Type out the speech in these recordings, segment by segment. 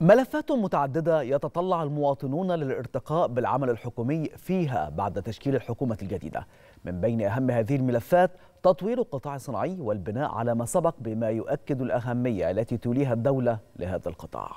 ملفات متعددة يتطلع المواطنون للارتقاء بالعمل الحكومي فيها بعد تشكيل الحكومة الجديدة من بين أهم هذه الملفات تطوير القطاع الصناعي والبناء على ما سبق بما يؤكد الأهمية التي توليها الدولة لهذا القطاع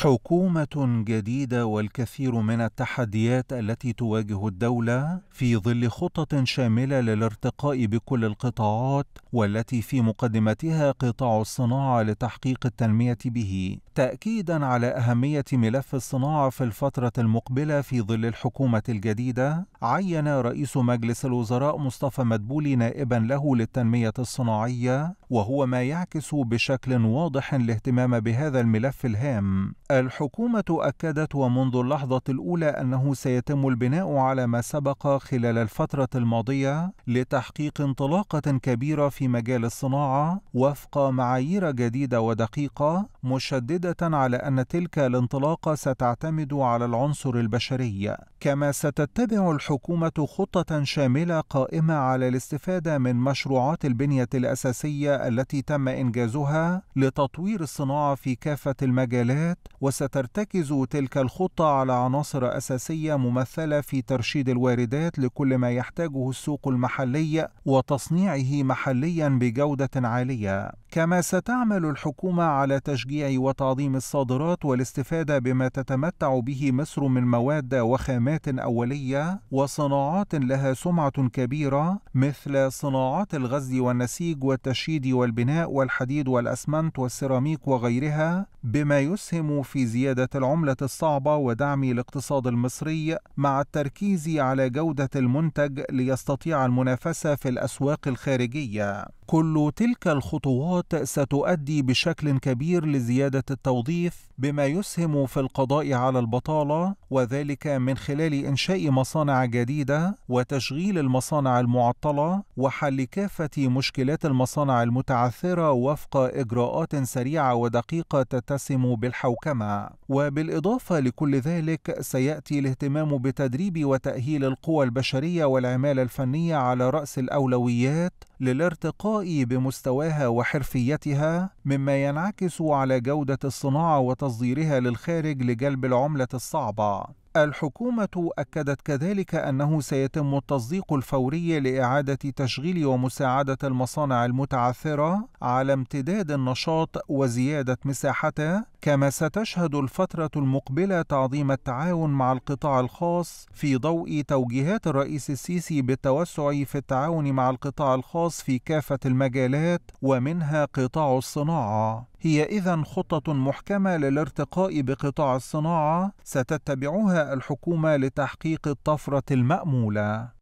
حكومة جديدة والكثير من التحديات التي تواجه الدولة في ظل خطه شاملة للارتقاء بكل القطاعات والتي في مقدمتها قطاع الصناعة لتحقيق التنمية به، تأكيدا على أهمية ملف الصناعة في الفترة المقبلة في ظل الحكومة الجديدة، عين رئيس مجلس الوزراء مصطفى مدبولي نائبا له للتنمية الصناعية وهو ما يعكس بشكل واضح الاهتمام بهذا الملف الهام. الحكومة أكدت ومنذ اللحظة الأولى أنه سيتم البناء على ما سبق خلال الفترة الماضية لتحقيق انطلاقة كبيرة في مجال الصناعة وفق معايير جديدة ودقيقة مشددة على أن تلك الانطلاقة ستعتمد على العنصر البشري، كما ستتبع الحكومة خطة شاملة قائمة على الاستفادة من مشروعات البنية الأساسية التي تم إنجازها لتطوير الصناعة في كافة المجالات وسترتكز تلك الخطة على عناصر أساسية ممثلة في ترشيد الواردات لكل ما يحتاجه السوق المحلي وتصنيعه محليا بجودة عالية كما ستعمل الحكومة على تشجيع وتعظيم الصادرات والاستفادة بما تتمتع به مصر من مواد وخامات أولية وصناعات لها سمعة كبيرة مثل صناعات الغزل والنسيج والتشييد والبناء والحديد والأسمنت والسيراميك وغيرها بما يسهم في زيادة العملة الصعبة ودعم الاقتصاد المصري مع التركيز على جودة المنتج ليستطيع المنافسة في الأسواق الخارجية. كل تلك الخطوات ستؤدي بشكل كبير لزياده التوظيف بما يسهم في القضاء على البطاله وذلك من خلال انشاء مصانع جديده وتشغيل المصانع المعطله وحل كافه مشكلات المصانع المتعثره وفق اجراءات سريعه ودقيقه تتسم بالحوكمه وبالاضافه لكل ذلك سياتي الاهتمام بتدريب وتاهيل القوى البشريه والعماله الفنيه على راس الاولويات للارتقاء بمستواها وحرفيتها مما ينعكس على جودة الصناعة وتصديرها للخارج لجلب العملة الصعبة الحكومة أكدت كذلك أنه سيتم التصديق الفوري لإعادة تشغيل ومساعدة المصانع المتعثرة على امتداد النشاط وزيادة مساحته، كما ستشهد الفترة المقبلة تعظيم التعاون مع القطاع الخاص في ضوء توجيهات الرئيس السيسي بالتوسع في التعاون مع القطاع الخاص في كافة المجالات ومنها قطاع الصناعة. هي إذا خطة محكمة للارتقاء بقطاع الصناعة ستتبعها الحكومة لتحقيق الطفرة المأمولة.